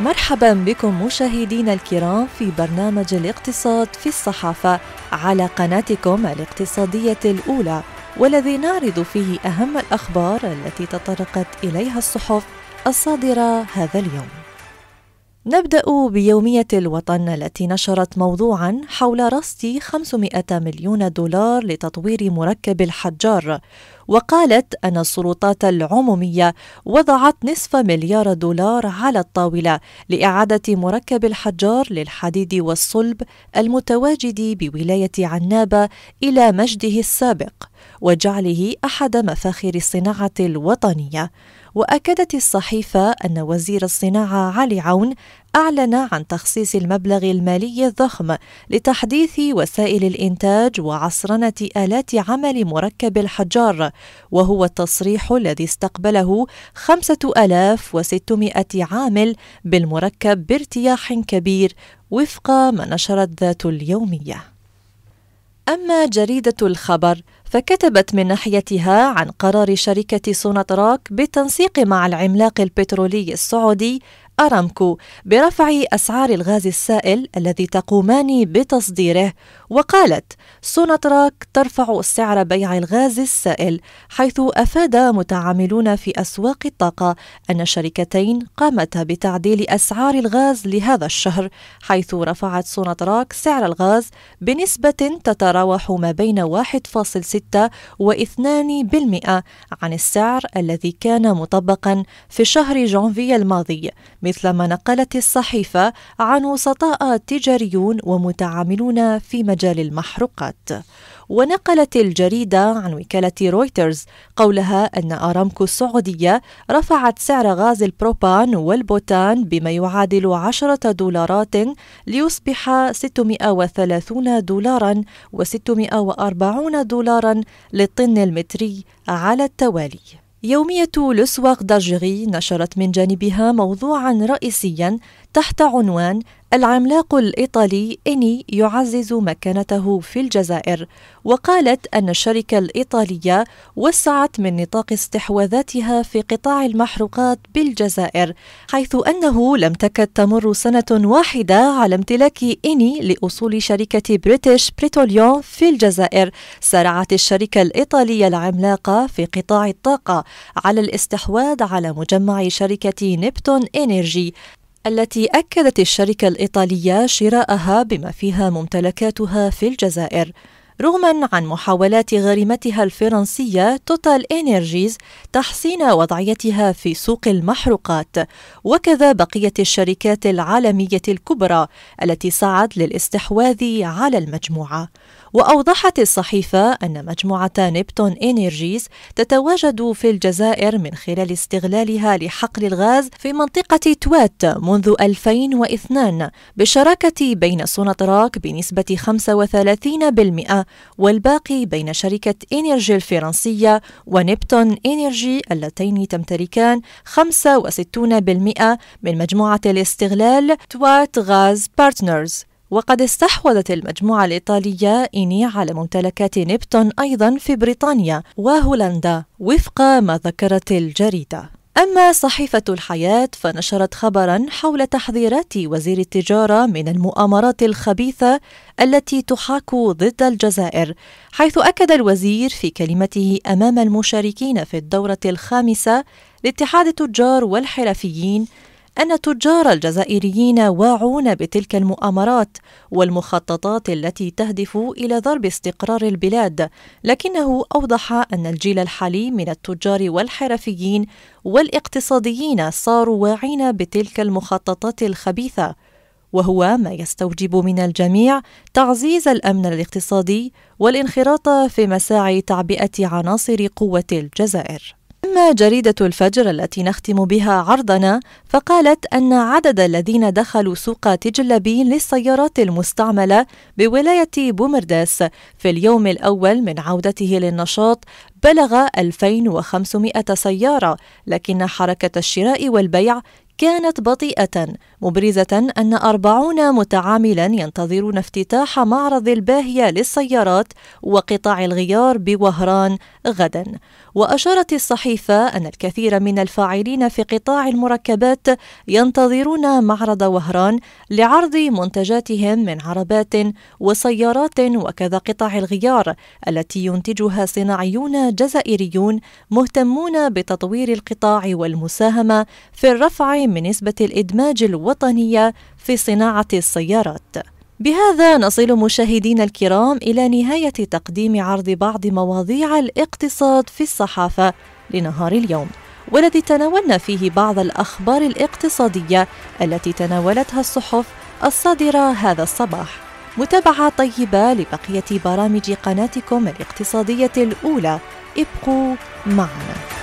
مرحبا بكم مشاهدينا الكرام في برنامج الاقتصاد في الصحافة على قناتكم الاقتصادية الأولى والذي نعرض فيه أهم الأخبار التي تطرقت إليها الصحف الصادرة هذا اليوم. نبدأ بيومية الوطن التي نشرت موضوعا حول رصد 500 مليون دولار لتطوير مركب الحجار وقالت أن السلطات العمومية وضعت نصف مليار دولار على الطاولة لإعادة مركب الحجار للحديد والصلب المتواجد بولاية عنابة إلى مجده السابق وجعله احد مفاخر الصناعه الوطنيه واكدت الصحيفه ان وزير الصناعه علي عون اعلن عن تخصيص المبلغ المالي الضخم لتحديث وسائل الانتاج وعصرنه الات عمل مركب الحجار وهو التصريح الذي استقبله 5600 عامل بالمركب بارتياح كبير وفق ما نشرت ذات اليوميه اما جريده الخبر فكتبت من ناحيتها عن قرار شركة سوناتراك بالتنسيق مع العملاق البترولي السعودي أرامكو برفع أسعار الغاز السائل الذي تقومان بتصديره وقالت سوناتراك ترفع سعر بيع الغاز السائل حيث أفاد متعاملون في أسواق الطاقة أن الشركتين قامتا بتعديل أسعار الغاز لهذا الشهر حيث رفعت سوناتراك سعر الغاز بنسبة تتراوح ما بين 1.6 و 2% عن السعر الذي كان مطبقا في شهر جانفي الماضي مثل ما نقلت الصحيفة عن وسطاء تجاريون ومتعاملون في مجال المحروقات ونقلت الجريدة عن وكالة رويترز قولها أن أرامكو السعودية رفعت سعر غاز البروبان والبوتان بما يعادل 10 دولارات ليصبح 630 دولارا و640 دولارا للطن المتري على التوالي يومية لوسواغ داجري نشرت من جانبها موضوعا رئيسيا تحت عنوان العملاق الإيطالي إني يعزز مكانته في الجزائر وقالت أن الشركة الإيطالية وسعت من نطاق استحواذاتها في قطاع المحروقات بالجزائر حيث أنه لم تكد تمر سنة واحدة على امتلاك إني لأصول شركة بريتش بريتوليون في الجزائر سارعت الشركة الإيطالية العملاقة في قطاع الطاقة على الاستحواذ على مجمع شركة نبتون إنرجي التي أكدت الشركة الإيطالية شراءها بما فيها ممتلكاتها في الجزائر رغما عن محاولات غريمتها الفرنسية توتال إنرجيز تحسين وضعيتها في سوق المحروقات وكذا بقية الشركات العالمية الكبرى التي سعت للاستحواذ على المجموعة وأوضحت الصحيفة أن مجموعة نبتون إنرجيز تتواجد في الجزائر من خلال استغلالها لحقل الغاز في منطقة توات منذ 2002 بالشراكة بين سوناتراك بنسبة 35% والباقي بين شركة إنرجي الفرنسية ونبتون إنرجي اللتين تمتلكان 65% من مجموعة الاستغلال توات غاز بارتنرز وقد استحوذت المجموعة الإيطالية إيني على ممتلكات نبتون أيضا في بريطانيا وهولندا وفق ما ذكرت الجريدة أما صحيفة الحياة فنشرت خبرا حول تحذيرات وزير التجارة من المؤامرات الخبيثة التي تحاك ضد الجزائر، حيث أكد الوزير في كلمته أمام المشاركين في الدورة الخامسة لاتحاد التجار والحرفيين أن التجار الجزائريين واعون بتلك المؤامرات والمخططات التي تهدف إلى ضرب استقرار البلاد، لكنه أوضح أن الجيل الحالي من التجار والحرفيين والاقتصاديين صاروا واعين بتلك المخططات الخبيثة، وهو ما يستوجب من الجميع تعزيز الأمن الاقتصادي والانخراط في مساعي تعبئة عناصر قوة الجزائر. أما جريدة الفجر التي نختم بها عرضنا فقالت أن عدد الذين دخلوا سوق تجلبين للسيارات المستعملة بولاية بومرداس في اليوم الأول من عودته للنشاط بلغ 2500 سيارة لكن حركة الشراء والبيع كانت بطيئة مبرزة أن أربعون متعاملا ينتظرون افتتاح معرض الباهية للسيارات وقطاع الغيار بوهران غدا وأشارت الصحيفة أن الكثير من الفاعلين في قطاع المركبات ينتظرون معرض وهران لعرض منتجاتهم من عربات وسيارات وكذا قطاع الغيار التي ينتجها صناعيون جزائريون مهتمون بتطوير القطاع والمساهمة في الرفع من نسبة الإدماج الوطني الوطنية في صناعة السيارات بهذا نصل مشاهدينا الكرام إلى نهاية تقديم عرض بعض مواضيع الاقتصاد في الصحافة لنهار اليوم والذي تناولنا فيه بعض الأخبار الاقتصادية التي تناولتها الصحف الصادرة هذا الصباح متابعة طيبة لبقية برامج قناتكم الاقتصادية الأولى ابقوا معنا